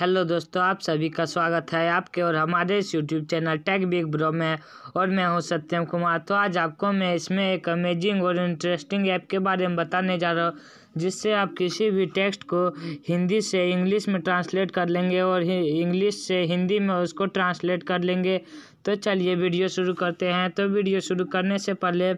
hello दोस्तों आप सभी का स्वागत है आपके और हमारे इस YouTube channel tag big bro में और मैं हूं सत्यम कुमार तो आज आपको मैं इसमें एक अमेजिंग और इंटरेस्टिंग ऐप के बारे में बताने जा रहा हूं जिससे आप किसी भी टेक्स्ट को हिंदी से इंग्लिश में ट्रांसलेट कर लेंगे और इंग्लिश से हिंदी में उसको ट्रांसलेट कर लेंगे तो चलिए वीडियो शुरू करते हैं तो वीडियो शुरू करने से पहले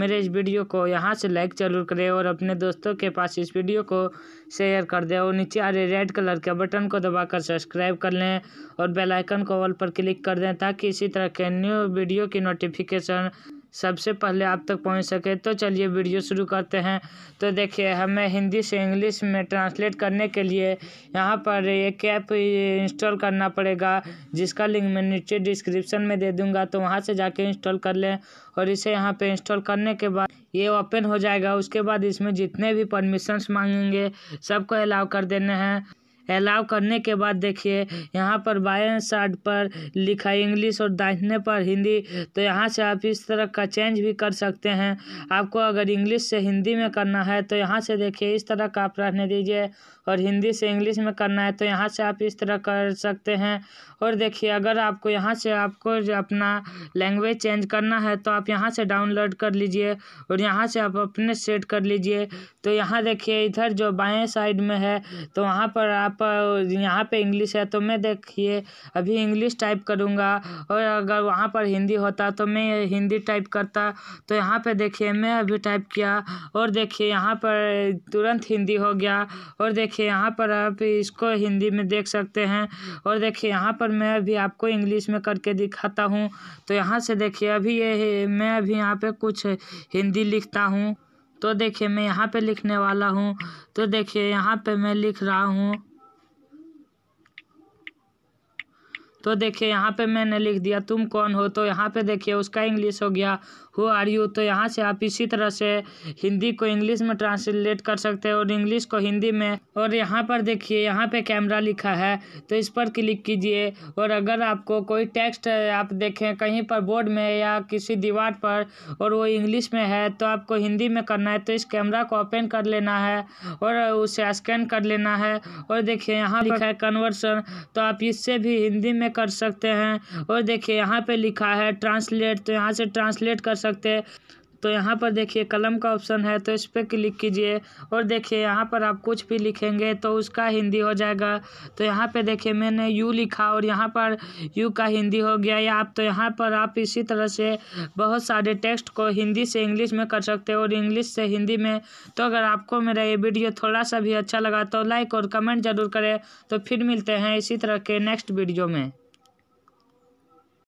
मेरे इस वीडियो को यहाँ से लाइक जरूर करें और अपने दोस्तों के पास इस वीडियो को शेयर कर दें और नीचे आ रहे रेड कलर के बटन को दबाकर सब्सक्राइब कर लें और बेल आइकन को ऑल पर क्लिक कर दें ताकि इसी तरह के न्यू वीडियो की नोटिफिकेशन सबसे पहले आप तक पहुंच सके तो चलिए वीडियो शुरू करते हैं तो देखिए हमें हिंदी से इंग्लिश में ट्रांसलेट करने के लिए यहाँ पर एक ऐप इंस्टॉल करना पड़ेगा जिसका लिंक मैं नीचे डिस्क्रिप्शन में दे दूँगा तो वहाँ से जाके इंस्टॉल कर लें और इसे यहाँ पे इंस्टॉल करने के बाद ये ओपन हो जाएगा उसके बाद इसमें जितने भी परमिशंस मांगेंगे सबको अलाउ कर देने हैं अलाउ करने के बाद देखिए यहाँ पर बाएं साइड पर लिखा इंग्लिश और दाहिने पर हिंदी तो यहाँ से आप इस तरह का चेंज भी कर सकते हैं आपको अगर इंग्लिश से हिंदी में करना है तो यहाँ से देखिए इस तरह का आप रहने दीजिए और हिंदी से इंग्लिश में करना है तो यहाँ से आप इस तरह कर सकते हैं और देखिए अगर आपको यहाँ से आपको अपना लैंग्वेज चेंज करना है तो आप यहाँ से डाउनलोड कर लीजिए और यहाँ से आप अपने सेट कर लीजिए तो यहाँ देखिए इधर जो बाएँ साइड में है तो वहाँ पर आप आप यहाँ पर इंग्लिश है तो मैं देखिए अभी इंग्लिश टाइप करूँगा और अगर वहाँ पर हिंदी होता तो मैं हिंदी टाइप करता तो यहाँ पर देखिए मैं अभी टाइप किया और देखिए यहाँ पर तुरंत हिंदी हो गया और देखिए यहाँ पर आप इसको हिंदी में देख सकते हैं और देखिए यहाँ पर मैं अभी आपको इंग्लिश में करके दिखाता हूँ तो यहाँ से देखिए अभी ये मैं अभी यहाँ पर कुछ हिंदी लिखता हूँ तो देखिए मैं यहाँ पे लिखने वाला हूँ तो देखिए यहाँ पे मैं लिख रहा हूँ तो देखिए यहाँ पे मैंने लिख दिया तुम कौन हो तो यहाँ पे देखिए उसका इंग्लिश हो गया हु आर यू तो यहाँ से आप इसी तरह से हिंदी को इंग्लिश में ट्रांसलेट कर सकते हैं और इंग्लिश को हिंदी में और यहाँ पर देखिए यहाँ पे कैमरा लिखा है तो इस पर क्लिक कीजिए और अगर आपको कोई टेक्स्ट आप देखें कहीं पर बोर्ड में या किसी दीवार पर और वो इंग्लिश में है तो आपको हिंदी में करना है तो इस कैमरा को ओपन कर लेना है और उसे स्कैन कर लेना है और देखिए यहाँ लिखा है कन्वर्सन तो आप इससे भी हिंदी में में कर सकते हैं और देखिए यहाँ पे लिखा है ट्रांसलेट तो यहाँ से ट्रांसलेट कर सकते हैं तो यहाँ पर देखिए कलम का ऑप्शन है तो इस पर क्लिक कीजिए और देखिए यहाँ पर आप कुछ भी लिखेंगे तो उसका हिंदी हो जाएगा तो यहाँ पे देखिए मैंने यू लिखा और यहाँ पर यू का हिंदी हो गया या आप तो यहाँ पर आप इसी तरह से बहुत सारे टेक्स्ट को हिंदी से इंग्लिश में कर सकते हो और इंग्लिश से हिंदी में तो अगर आपको मेरा ये वीडियो थोड़ा सा भी अच्छा लगा तो लाइक और कमेंट ज़रूर करें तो फिर मिलते हैं इसी तरह के नेक्स्ट वीडियो में